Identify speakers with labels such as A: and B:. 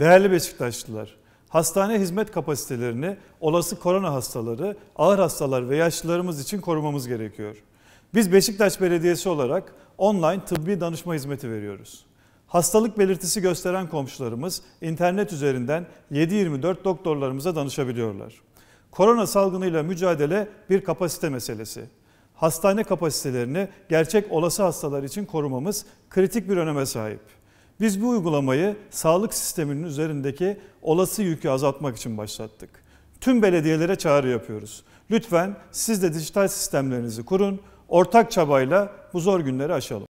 A: Değerli Beşiktaşlılar, hastane hizmet kapasitelerini olası korona hastaları, ağır hastalar ve yaşlılarımız için korumamız gerekiyor. Biz Beşiktaş Belediyesi olarak online tıbbi danışma hizmeti veriyoruz. Hastalık belirtisi gösteren komşularımız internet üzerinden 7-24 doktorlarımıza danışabiliyorlar. Korona salgınıyla mücadele bir kapasite meselesi. Hastane kapasitelerini gerçek olası hastalar için korumamız kritik bir öneme sahip. Biz bu uygulamayı sağlık sisteminin üzerindeki olası yükü azaltmak için başlattık. Tüm belediyelere çağrı yapıyoruz. Lütfen siz de dijital sistemlerinizi kurun, ortak çabayla bu zor günleri
B: aşalım.